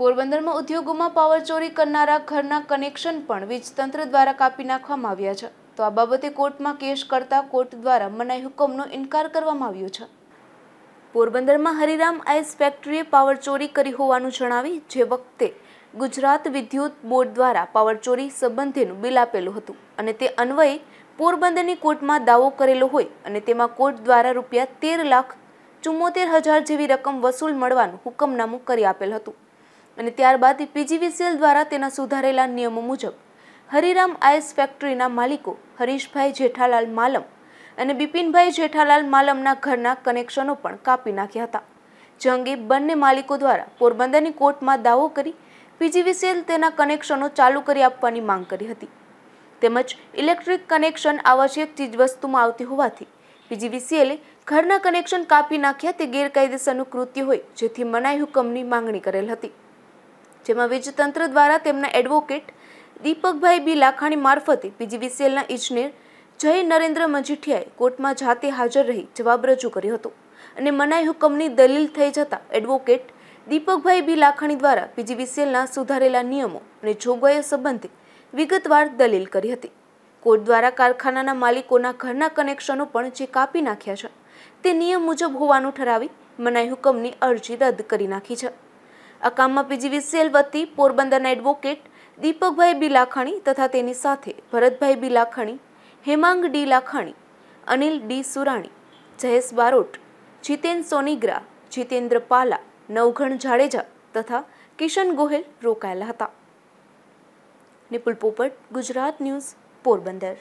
પોરબંદરમાં ઉદ્યોગોમાં પાવર ચોરી કરનારા ઘરના કનેક્શન પણ વીજતંત્ર દ્વારા કાપી નાખવામાં આવ્યા છે તો આ બાબતે કોર્ટમાં કેસ કરતા કોર્ટ દ્વારા મનાઈ હુકમનો ઇનકાર કરવામાં આવ્યો છે પોરબંદરમાં હરિરામ આઈસ ફેક્ટરીએ પાવર ચોરી કરી હોવાનું જણાવી જે વખતે ગુજરાત વિદ્યુત બોર્ડ દ્વારા પાવર ચોરી સંબંધેનું બિલ આપેલું હતું અને તે અન્વયે પોરબંદરની કોર્ટમાં દાવો કરેલો હોય અને તેમાં કોર્ટ દ્વારા રૂપિયા તેર લાખ ચુમ્મોતેર હજાર જેવી રકમ વસૂલ મળવાનું હુકમનામું કરી આપેલ હતું અને ત્યારબાદ પીજીવીસીએલ દ્વારા તેના સુધારેલા નિયમો મુજબ હરિરામ આઈસ ફેક્ટરીના માલિકો હરીશભાઈ જેઠાલાલ માલમ અને બિપિનભાઈ જેઠાલાલ માલમના ઘરના કનેક્શનો પણ કાપી નાખ્યા હતા જંગે બંને માલિકો દ્વારા પોરબંદરની કોર્ટમાં દાવો કરી પીજીવીસીએલ તેના કનેક્શનો ચાલુ કરી આપવાની માંગ કરી હતી તેમજ ઇલેક્ટ્રિક કનેક્શન આવશ્યક ચીજવસ્તુમાં આવતી હોવાથી પીજીવીસીએલે ઘરના કનેક્શન કાપી નાખ્યા તે ગેરકાયદેસરનું કૃત્ય હોય જેથી મનાઈ હુકમની માંગણી કરેલ હતી જેમાં વીજતંત્ર દ્વારા તેમના એડવોકેટ દીપકભાઈ બી લાખાણી મારફતે પીજીવીસીએલના ઇજનેર જય નરેન્દ્ર મજીઠિયાએ કોર્ટમાં જાતે હાજર રહી જવાબ રજૂ કર્યો હતો અને મનાઈ હુકમની દલીલ થઈ જતાં એડવોકેટ દીપકભાઈ બી લાખાણી દ્વારા પીજીવીસીએલના સુધારેલા નિયમો અને જોગવાઈઓ સંબંધે વિગતવાર દલીલ કરી હતી કોર્ટ દ્વારા કારખાનાના માલિકોના ઘરના કનેક્શનો પણ જે કાપી નાખ્યા છે તે નિયમ મુજબ હોવાનું ઠરાવી મનાઈ હુકમની અરજી રદ કરી નાખી છે આ કામમાં પીજીવીસીએલ વતી પોરબંદરના એડવોકેટ દીપકભાઈ બી લાખાણી તથા તેની સાથે Bharatbhai B Lakhani Hemang D Lakhani Anil D Surani Jayesh Barot Jiten Sonigra Jitendra Pala નવઘણ જાડેજા તથા કિશન ગોહેલ રોકાયેલા હતા નિપુલ પોપટ ગુજરાત ન્યૂઝ પોરબંદર